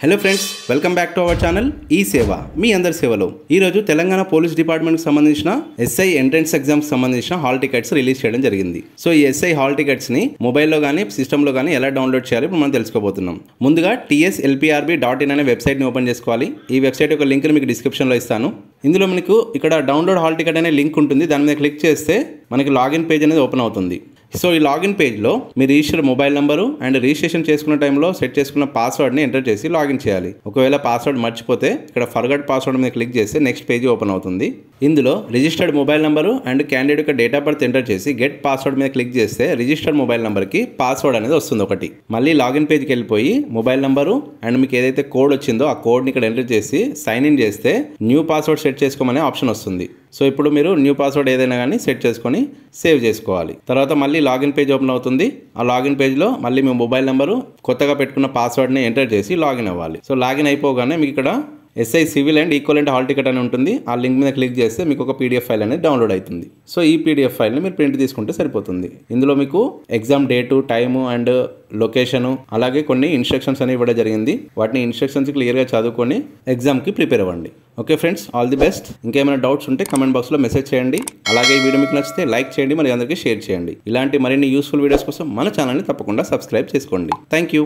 hello friends welcome back to our channel ఈ సేవ మీ అందరి సేవలో ఈరోజు తెలంగాణ పోలీస్ డిపార్ట్మెంట్కి సంబంధించిన ఎస్ఐ ఎంట్రన్స్ ఎగ్జామ్ సంబంధించిన హాల్ టికెట్స్ రిలీజ్ చేయడం జరిగింది సో ఈ ఎస్ఐ హాల్ టికెట్స్ని మొబైల్లో కానీ సిస్టంలో కానీ ఎలా డౌన్లోడ్ చేయాలి ఇప్పుడు మనం తెలుసుకోబోతున్నాం ముందుగా టీఎస్ఎల్పిఆర్బి డాట్ ఇన్ అనే వెబ్సైట్ని ఓపెన్ చేసుకోవాలి ఈ వెబ్సైట్ యొక్క లింక్ని మీకు డిస్క్రిప్షన్లో ఇస్తాను ఇందులో మీకు ఇక్కడ డౌన్లోడ్ హాల్ టికెట్ అనే లింక్ ఉంటుంది దాని మీద క్లిక్ చేస్తే మనకి లాగిన్ పేజ్ అనేది ఓపెన్ అవుతుంది సో ఈ లాగిన్ పేజ్లో మీ register mobile number and registration చేసుకున్న టైంలో సెట్ చేసుకున్న పాస్వర్డ్ని ఎంటర్ చేసి లాగిన్ చేయాలి ఒకవేళ పాస్వర్డ్ మర్చిపోతే ఇక్కడ ఫర్గట్ పాస్వర్డ్ మీద క్లిక్ చేస్తే నెక్స్ట్ పేజ్ ఓపెన్ అవుతుంది ఇందులో registered mobile number and candidate యొక్క డేట్ ఆఫ్ బర్త్ ఎంటర్ చేసి గెట్ పాస్వర్డ్ మీద క్లిక్ చేస్తే రిజిస్టర్డ్ మొబైల్ నెంబర్కి పాస్వర్డ్ అనేది వస్తుంది ఒకటి మళ్ళీ లాగిన్ పేజ్కి వెళ్ళిపోయి మొబైల్ నెంబరు అండ్ మీకు ఏదైతే కోడ్ వచ్చిందో ఆ కోడ్ని ఇక్కడ ఎంటర్ చేసి సైన్ ఇన్ చేస్తే న్యూ పాస్వర్డ్ సెట్ చేసుకోమనే ఆప్షన్ వస్తుంది సో ఇప్పుడు మీరు న్యూ పాస్వర్డ్ ఏదైనా కానీ సెట్ చేసుకొని సేవ్ చేసుకోవాలి తర్వాత మళ్ళీ లాగిన్ పేజ్ ఓపెన్ అవుతుంది ఆ లాగిన్ పేజ్లో మళ్ళీ మీ మొబైల్ నెంబరు కొత్తగా పెట్టుకున్న పాస్వర్డ్ని ఎంటర్ చేసి లాగిన్ అవ్వాలి సో లాగిన్ అయిపోగానే మీకు ఇక్కడ SI civil and equivalent hall ticket అని ఉంటుంది ఆ లింక్ మీద క్లిక్ చేస్తే మీకు ఒక పీడిఎఫ్ ఫైల్ అనేది డౌన్లోడ్ అవుతుంది సో ఈ పీడిఎఫ్ ఫైల్ని మీరు ప్రింట్ తీసుకుంటే సరిపోతుంది ఇందులో మీకు exam date time and location అలాగే కొన్ని ఇన్స్ట్రక్షన్స్ అనేవి ఇవ్వడం జరిగింది వాటిని ఇన్స్ట్రక్షన్స్ క్లియర్గా చదువుకొని ఎగ్జామ్కి ప్రిపేర్ అవ్వండి okay friends all the best ఇంకేమైనా డౌట్స్ ఉంటే కమెంట్ బాక్స్లో మెసేజ్ చేయండి అలాగే ఈ వీడియో మీకు నచ్చితే లైక్ చేయండి మరి అందరికీ షేర్ చేయండి ఇలాంటి మరిన్ని యూస్ఫుల్ వీడియోస్ కోసం మన ఛానల్ని తప్పకుండా సబ్స్క్రైబ్ చేసుకోండి థ్యాంక్ యూ